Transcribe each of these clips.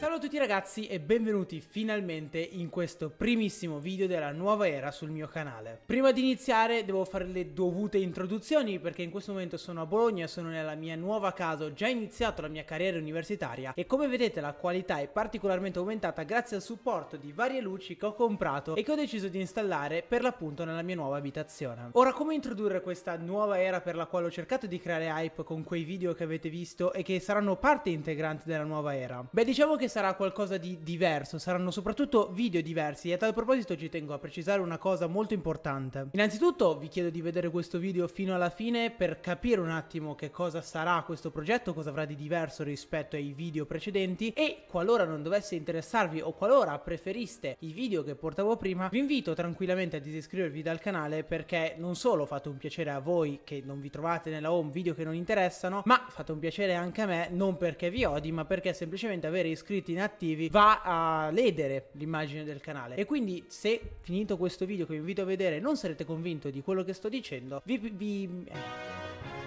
Salve a tutti ragazzi e benvenuti finalmente in questo primissimo video della nuova era sul mio canale. Prima di iniziare devo fare le dovute introduzioni perché in questo momento sono a Bologna, sono nella mia nuova casa, ho già iniziato la mia carriera universitaria e come vedete la qualità è particolarmente aumentata grazie al supporto di varie luci che ho comprato e che ho deciso di installare per l'appunto nella mia nuova abitazione. Ora come introdurre questa nuova era per la quale ho cercato di creare hype con quei video che avete visto e che saranno parte integrante della nuova era? Beh diciamo che sarà qualcosa di diverso, saranno soprattutto video diversi e a tal proposito ci tengo a precisare una cosa molto importante. Innanzitutto vi chiedo di vedere questo video fino alla fine per capire un attimo che cosa sarà questo progetto, cosa avrà di diverso rispetto ai video precedenti e qualora non dovesse interessarvi o qualora preferiste i video che portavo prima, vi invito tranquillamente a disiscrivervi dal canale perché non solo fate un piacere a voi che non vi trovate nella home video che non interessano, ma fate un piacere anche a me non perché vi odi ma perché semplicemente avere iscritto iscritti inattivi va a ledere l'immagine del canale. E quindi se finito questo video che vi invito a vedere non sarete convinto di quello che sto dicendo, vi... vi... Eh,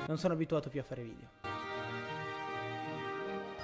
non sono abituato più a fare video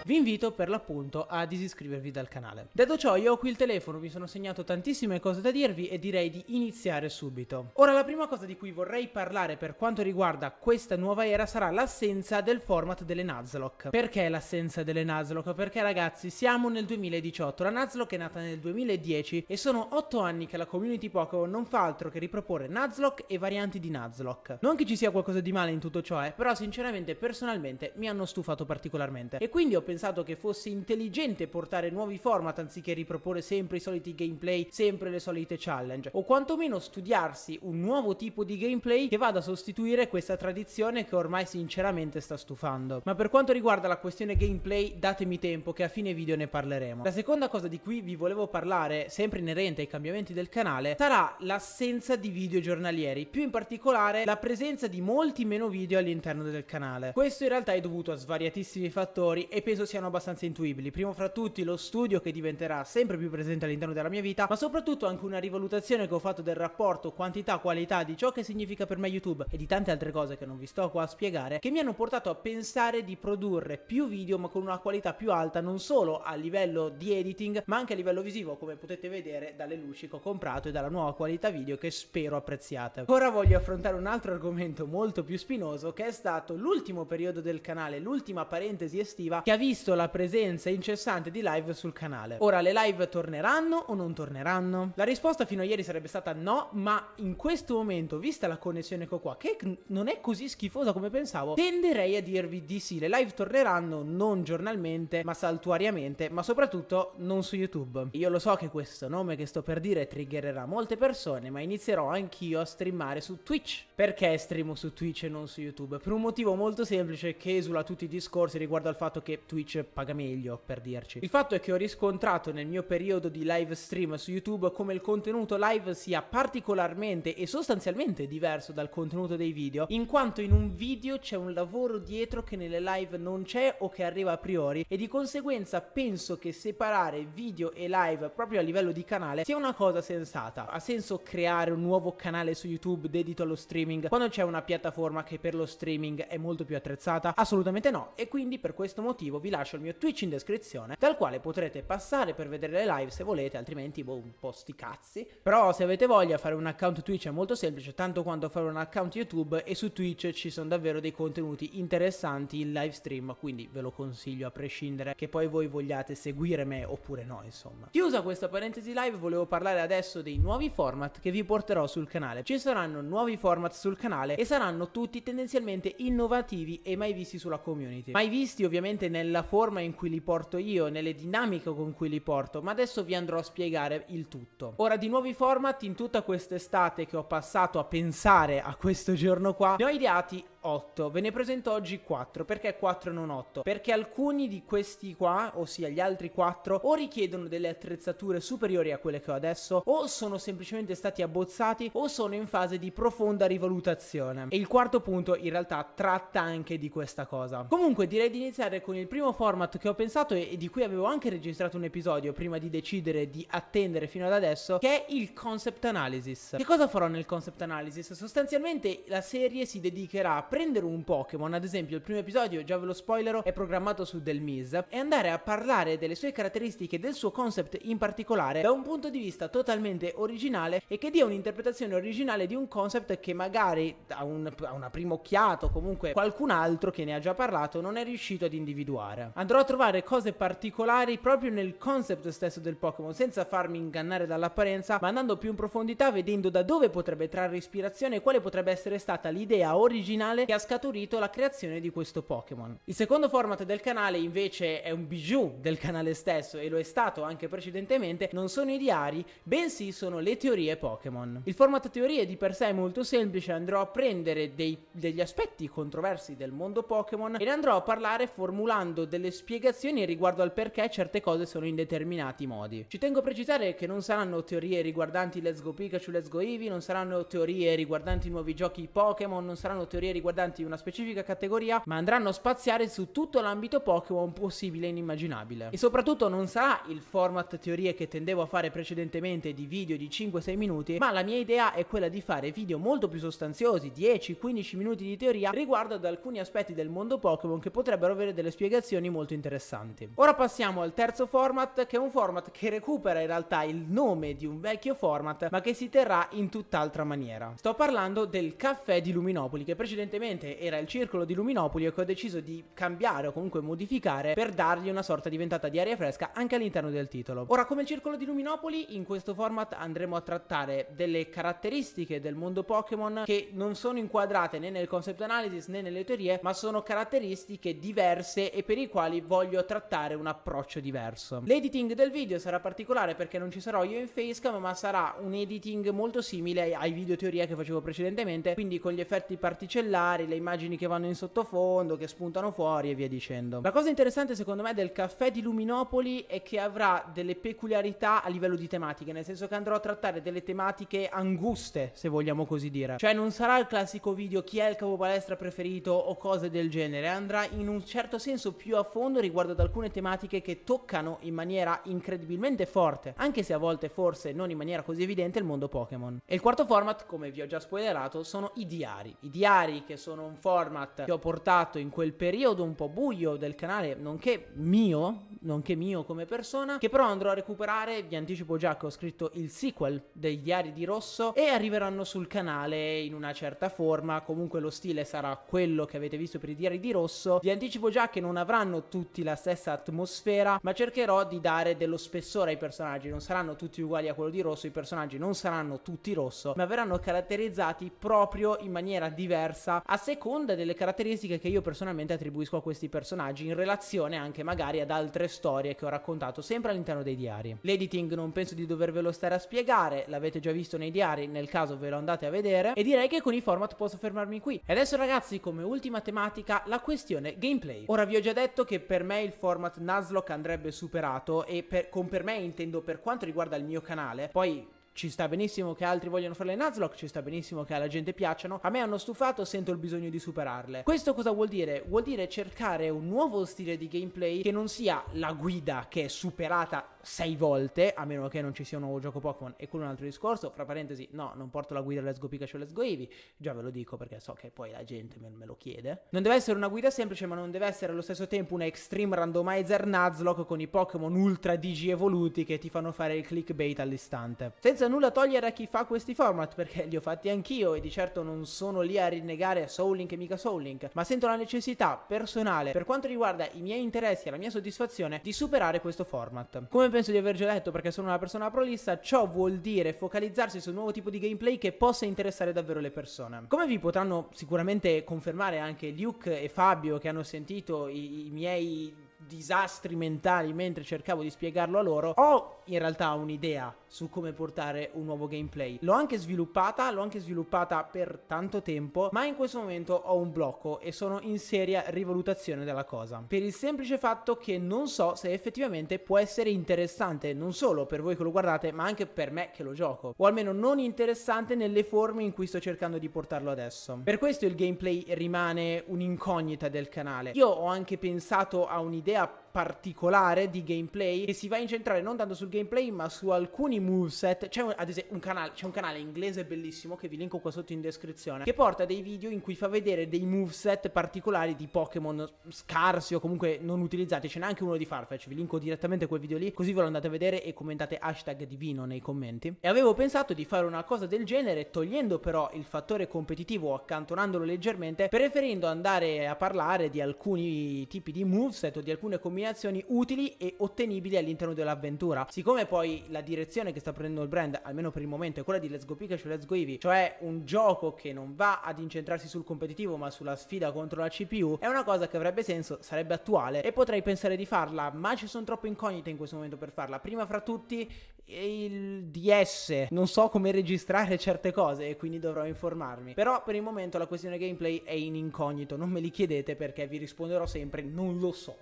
vi invito per l'appunto a disiscrivervi dal canale. Detto ciò io ho qui il telefono, mi sono segnato tantissime cose da dirvi e direi di iniziare subito. Ora la prima cosa di cui vorrei parlare per quanto riguarda questa nuova era sarà l'assenza del format delle Nuzlocke. Perché l'assenza delle Nuzlocke? Perché ragazzi siamo nel 2018, la Nuzlocke è nata nel 2010 e sono 8 anni che la community Pokémon non fa altro che riproporre Nuzlocke e varianti di Nuzlocke. Non che ci sia qualcosa di male in tutto ciò, eh, però sinceramente personalmente mi hanno stufato particolarmente e quindi ho pensato pensato che fosse intelligente portare nuovi format anziché riproporre sempre i soliti gameplay, sempre le solite challenge, o quantomeno studiarsi un nuovo tipo di gameplay che vada a sostituire questa tradizione che ormai sinceramente sta stufando. Ma per quanto riguarda la questione gameplay, datemi tempo che a fine video ne parleremo. La seconda cosa di cui vi volevo parlare, sempre inerente ai cambiamenti del canale, sarà l'assenza di video giornalieri, più in particolare la presenza di molti meno video all'interno del canale. Questo in realtà è dovuto a svariatissimi fattori e penso siano abbastanza intuibili. Primo fra tutti lo studio che diventerà sempre più presente all'interno della mia vita, ma soprattutto anche una rivalutazione che ho fatto del rapporto quantità-qualità di ciò che significa per me YouTube e di tante altre cose che non vi sto qua a spiegare, che mi hanno portato a pensare di produrre più video ma con una qualità più alta non solo a livello di editing ma anche a livello visivo come potete vedere dalle luci che ho comprato e dalla nuova qualità video che spero apprezziate. Ora voglio affrontare un altro argomento molto più spinoso che è stato l'ultimo periodo del canale, l'ultima parentesi estiva che ha visto visto la presenza incessante di live sul canale. Ora le live torneranno o non torneranno? La risposta fino a ieri sarebbe stata no, ma in questo momento, vista la connessione che ho qua, che non è così schifosa come pensavo, tenderei a dirvi di sì. Le live torneranno non giornalmente, ma saltuariamente, ma soprattutto non su YouTube. Io lo so che questo nome che sto per dire triggererà molte persone, ma inizierò anch'io a streamare su Twitch. Perché streamo su Twitch e non su YouTube? Per un motivo molto semplice che esula tutti i discorsi riguardo al fatto che Twitch Twitch paga meglio, per dirci. Il fatto è che ho riscontrato nel mio periodo di live stream su YouTube come il contenuto live sia particolarmente e sostanzialmente diverso dal contenuto dei video, in quanto in un video c'è un lavoro dietro che nelle live non c'è o che arriva a priori e di conseguenza penso che separare video e live proprio a livello di canale sia una cosa sensata. Ha senso creare un nuovo canale su YouTube dedito allo streaming quando c'è una piattaforma che per lo streaming è molto più attrezzata? Assolutamente no e quindi per questo motivo vi vi lascio il mio Twitch in descrizione, dal quale potrete passare per vedere le live se volete, altrimenti boh, un po' sti cazzi. Però se avete voglia fare un account Twitch è molto semplice, tanto quanto fare un account YouTube e su Twitch ci sono davvero dei contenuti interessanti in live stream, quindi ve lo consiglio a prescindere che poi voi vogliate seguire me oppure no, insomma. Chiusa questa parentesi live, volevo parlare adesso dei nuovi format che vi porterò sul canale. Ci saranno nuovi format sul canale e saranno tutti tendenzialmente innovativi e mai visti sulla community. Mai visti ovviamente nella nella forma in cui li porto io, nelle dinamiche con cui li porto, ma adesso vi andrò a spiegare il tutto. Ora di nuovi format in tutta quest'estate che ho passato a pensare a questo giorno qua, ne ho ideati 8. Ve ne presento oggi 4. Perché 4 e non 8? Perché alcuni di questi qua, ossia gli altri 4, o richiedono delle attrezzature superiori a quelle che ho adesso, o sono semplicemente stati abbozzati, o sono in fase di profonda rivalutazione. E il quarto punto in realtà tratta anche di questa cosa. Comunque direi di iniziare con il primo format che ho pensato e, di cui avevo anche registrato un episodio prima di decidere di attendere fino ad adesso, che è il concept analysis. Che cosa farò nel concept analysis? Sostanzialmente la serie si dedicherà prendere un Pokémon, ad esempio il primo episodio, già ve lo spoilero, è programmato su Delmise, e andare a parlare delle sue caratteristiche, del suo concept in particolare, da un punto di vista totalmente originale e che dia un'interpretazione originale di un concept che magari a, un, a una prima occhiata o comunque qualcun altro che ne ha già parlato non è riuscito ad individuare. Andrò a trovare cose particolari proprio nel concept stesso del Pokémon, senza farmi ingannare dall'apparenza, ma andando più in profondità, vedendo da dove potrebbe trarre ispirazione e quale potrebbe essere stata l'idea originale canale che ha scaturito la creazione di questo Pokémon. Il secondo format del canale invece è un bijou del canale stesso e lo è stato anche precedentemente, non sono i diari, bensì sono le teorie Pokémon. Il format teorie di per sé è molto semplice, andrò a prendere dei, degli aspetti controversi del mondo Pokémon e ne andrò a parlare formulando delle spiegazioni riguardo al perché certe cose sono in determinati modi. Ci tengo a precisare che non saranno teorie riguardanti Let's Go Pikachu, Let's Go Eevee, non saranno teorie riguardanti nuovi giochi Pokémon, non saranno teorie riguardanti riguardanti una specifica categoria, ma andranno a spaziare su tutto l'ambito Pokémon possibile e inimmaginabile. E soprattutto non sarà il format teorie che tendevo a fare precedentemente di video di 5-6 minuti, ma la mia idea è quella di fare video molto più sostanziosi, 10-15 minuti di teoria riguardo ad alcuni aspetti del mondo Pokémon che potrebbero avere delle spiegazioni molto interessanti. Ora passiamo al terzo format, che è un format che recupera in realtà il nome di un vecchio format, ma che si terrà in tutt'altra maniera. Sto parlando del caffè di Luminopoli, che precedentemente evidentemente era il circolo di Luminopoli e che ho deciso di cambiare o comunque modificare per dargli una sorta diventata di aria fresca anche all'interno del titolo. Ora, come il circolo di Luminopoli, in questo format andremo a trattare delle caratteristiche del mondo Pokémon che non sono inquadrate né nel concept analysis né nelle teorie, ma sono caratteristiche diverse e per i quali voglio trattare un approccio diverso. L'editing del video sarà particolare perché non ci sarò io in facecam, ma sarà un editing molto simile ai video teoria che facevo precedentemente, quindi con gli effetti particellari particolari, le immagini che vanno in sottofondo, che spuntano fuori e via dicendo. La cosa interessante secondo me del caffè di Luminopoli è che avrà delle peculiarità a livello di tematiche, nel senso che andrò a trattare delle tematiche anguste, se vogliamo così dire. Cioè non sarà il classico video chi è il capo palestra preferito o cose del genere, andrà in un certo senso più a fondo riguardo ad alcune tematiche che toccano in maniera incredibilmente forte, anche se a volte forse non in maniera così evidente il mondo Pokémon. E il quarto format, come vi ho già spoilerato, sono i diari. I diari che sono un format che ho portato in quel periodo un po' buio del canale, nonché mio, nonché mio come persona, che però andrò a recuperare, vi anticipo già che ho scritto il sequel dei Diari di Rosso e arriveranno sul canale in una certa forma, comunque lo stile sarà quello che avete visto per i Diari di Rosso, vi anticipo già che non avranno tutti la stessa atmosfera, ma cercherò di dare dello spessore ai personaggi, non saranno tutti uguali a quello di Rosso, i personaggi non saranno tutti rosso, ma verranno caratterizzati proprio in maniera diversa a seconda delle caratteristiche che io personalmente attribuisco a questi personaggi in relazione anche magari ad altre storie che ho raccontato sempre all'interno dei diari. L'editing non penso di dovervelo stare a spiegare, l'avete già visto nei diari, nel caso ve lo andate a vedere e direi che con i format posso fermarmi qui. E adesso ragazzi come ultima tematica la questione gameplay. Ora vi ho già detto che per me il format Nuzlocke andrebbe superato e per, con per me intendo per quanto riguarda il mio canale, poi ci sta benissimo che altri vogliano fare le Nuzlocke, ci sta benissimo che alla gente piacciono. A me hanno stufato, sento il bisogno di superarle. Questo cosa vuol dire? Vuol dire cercare un nuovo stile di gameplay che non sia la guida che è superata sei volte, a meno che non ci sia un nuovo gioco Pokémon, e quello è un altro discorso, fra parentesi, no, non porto la guida Let's Go Pikachu Let's Go Eevee, già ve lo dico perché so che poi la gente me, me, lo chiede. Non deve essere una guida semplice, ma non deve essere allo stesso tempo un Extreme Randomizer Nuzlocke con i Pokémon ultra digi evoluti che ti fanno fare il clickbait all'istante. Senza nulla togliere a chi fa questi format, perché li ho fatti anch'io e di certo non sono lì a rinnegare Soul Link e mica Soul Link, ma sento la necessità personale, per quanto riguarda i miei interessi e la mia soddisfazione, di superare questo format. Come per penso di aver già detto perché sono una persona prolissa, ciò vuol dire focalizzarsi su un nuovo tipo di gameplay che possa interessare davvero le persone. Come vi potranno sicuramente confermare anche Luke e Fabio che hanno sentito i, i miei disastri mentali mentre cercavo di spiegarlo a loro, ho in realtà un'idea su come portare un nuovo gameplay. L'ho anche sviluppata, l'ho anche sviluppata per tanto tempo, ma in questo momento ho un blocco e sono in seria rivalutazione della cosa. Per il semplice fatto che non so se effettivamente può essere interessante, non solo per voi che lo guardate, ma anche per me che lo gioco, o almeno non interessante nelle forme in cui sto cercando di portarlo adesso. Per questo il gameplay rimane un'incognita del canale. Io ho anche pensato a un'idea a particolare di gameplay che si va a incentrare non tanto sul gameplay ma su alcuni moveset. C'è un, ad esempio un canale, c'è un canale inglese bellissimo che vi linko qua sotto in descrizione che porta dei video in cui fa vedere dei moveset particolari di Pokémon scarsi o comunque non utilizzati. Ce n'è anche uno di Farfetch, vi linko direttamente quel video lì così ve lo andate a vedere e commentate hashtag divino nei commenti. E avevo pensato di fare una cosa del genere togliendo però il fattore competitivo accantonandolo leggermente preferendo andare a parlare di alcuni tipi di moveset o di alcune combinazioni combinazioni utili e ottenibili all'interno dell'avventura. Siccome poi la direzione che sta prendendo il brand, almeno per il momento, è quella di Let's Go Pikachu Let's Go Eevee, cioè un gioco che non va ad incentrarsi sul competitivo ma sulla sfida contro la CPU, è una cosa che avrebbe senso, sarebbe attuale e potrei pensare di farla, ma ci sono troppe incognite in questo momento per farla. Prima fra tutti il DS, non so come registrare certe cose e quindi dovrò informarmi. Però per il momento la questione gameplay è in incognito, non me li chiedete perché vi risponderò sempre non lo so.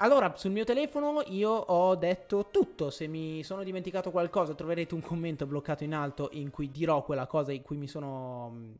Allora, sul mio telefono io ho detto tutto. Se mi sono dimenticato qualcosa, troverete un commento bloccato in alto in cui dirò quella cosa in cui mi sono. Mm,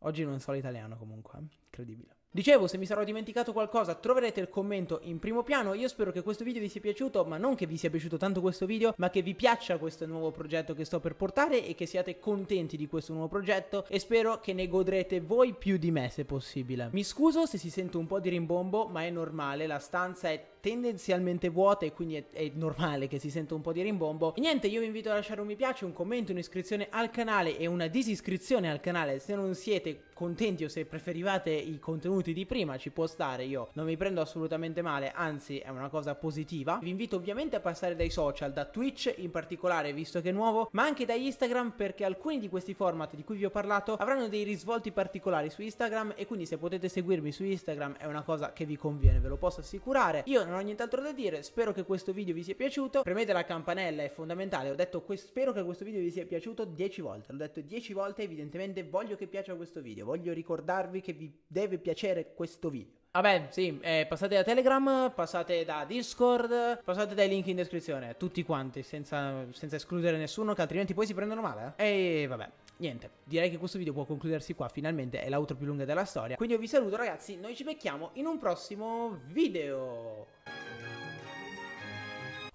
oggi non so l'italiano comunque, eh, incredibile. Dicevo, se mi sarò dimenticato qualcosa troverete il commento in primo piano, io spero che questo video vi sia piaciuto, ma non che vi sia piaciuto tanto questo video, ma che vi piaccia questo nuovo progetto che sto per portare e che siate contenti di questo nuovo progetto e spero che ne godrete voi più di me se possibile. Mi scuso se si sente un po' di rimbombo, ma è normale, la stanza è tendenzialmente vuote e quindi è, è, normale che si senta un po' di rimbombo. E niente, io vi invito a lasciare un mi piace, un commento, un'iscrizione al canale e una disiscrizione al canale se non siete contenti o se preferivate i contenuti di prima, ci può stare, io non mi prendo assolutamente male, anzi è una cosa positiva. Vi invito ovviamente a passare dai social, da Twitch in particolare, visto che è nuovo, ma anche da Instagram perché alcuni di questi format di cui vi ho parlato avranno dei risvolti particolari su Instagram e quindi se potete seguirmi su Instagram è una cosa che vi conviene, ve lo posso assicurare. Io non non ho nient'altro da dire, spero che questo video vi sia piaciuto, premete la campanella, è fondamentale, ho detto spero che questo video vi sia piaciuto 10 volte, l'ho detto 10 volte, evidentemente voglio che piaccia questo video, voglio ricordarvi che vi deve piacere questo video. Vabbè, sì, eh, passate da Telegram, passate da Discord, passate dai link in descrizione, tutti quanti, senza, senza escludere nessuno, che altrimenti poi si prendono male. Eh? E vabbè niente, direi che questo video può concludersi qua, finalmente è l'outro più lunga della storia. Quindi io vi saluto ragazzi, noi ci becchiamo in un prossimo video.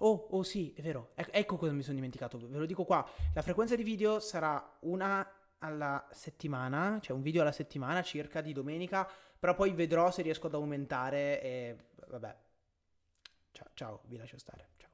Oh, oh sì, è vero. E ecco, ecco cosa mi sono dimenticato. Ve lo dico qua. La frequenza di video sarà una alla settimana, cioè un video alla settimana circa di domenica, però poi vedrò se riesco ad aumentare e vabbè. Ciao, ciao, vi lascio stare. Ciao.